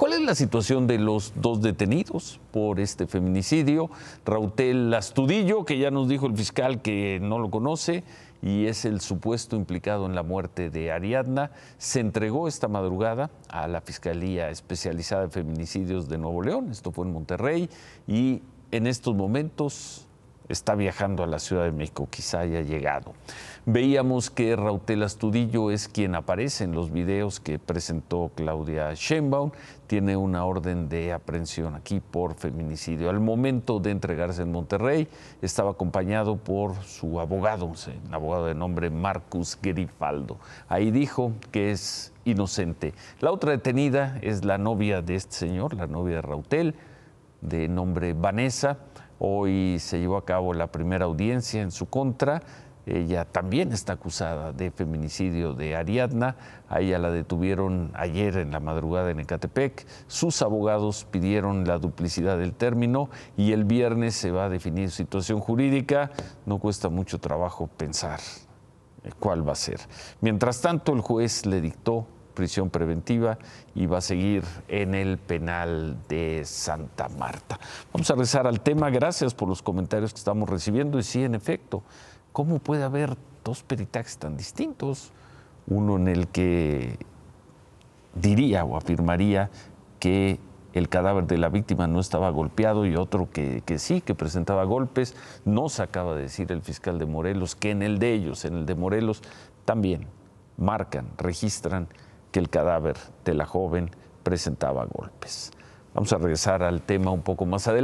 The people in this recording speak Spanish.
¿Cuál es la situación de los dos detenidos por este feminicidio? Rautel Astudillo, que ya nos dijo el fiscal que no lo conoce y es el supuesto implicado en la muerte de Ariadna, se entregó esta madrugada a la Fiscalía Especializada de Feminicidios de Nuevo León, esto fue en Monterrey, y en estos momentos está viajando a la Ciudad de México, quizá haya llegado. Veíamos que Rautel Astudillo es quien aparece en los videos que presentó Claudia Sheinbaum. Tiene una orden de aprehensión aquí por feminicidio. Al momento de entregarse en Monterrey, estaba acompañado por su abogado, un abogado de nombre Marcus Grifaldo. Ahí dijo que es inocente. La otra detenida es la novia de este señor, la novia de Rautel, de nombre Vanessa. Hoy se llevó a cabo la primera audiencia en su contra. Ella también está acusada de feminicidio de Ariadna. A ella la detuvieron ayer en la madrugada en Ecatepec. Sus abogados pidieron la duplicidad del término y el viernes se va a definir situación jurídica. No cuesta mucho trabajo pensar eh, cuál va a ser. Mientras tanto, el juez le dictó prisión preventiva y va a seguir en el penal de Santa Marta. Vamos a regresar al tema. Gracias por los comentarios que estamos recibiendo. Y sí, en efecto, ¿cómo puede haber dos peritajes tan distintos? Uno en el que diría o afirmaría que el cadáver de la víctima no estaba golpeado y otro que, que, sí, que presentaba golpes. Nos acaba de decir el fiscal de Morelos que en el de ellos, en el de Morelos, también marcan, registran que el cadáver de la joven presentaba golpes. Vamos a regresar al tema un poco más adelante.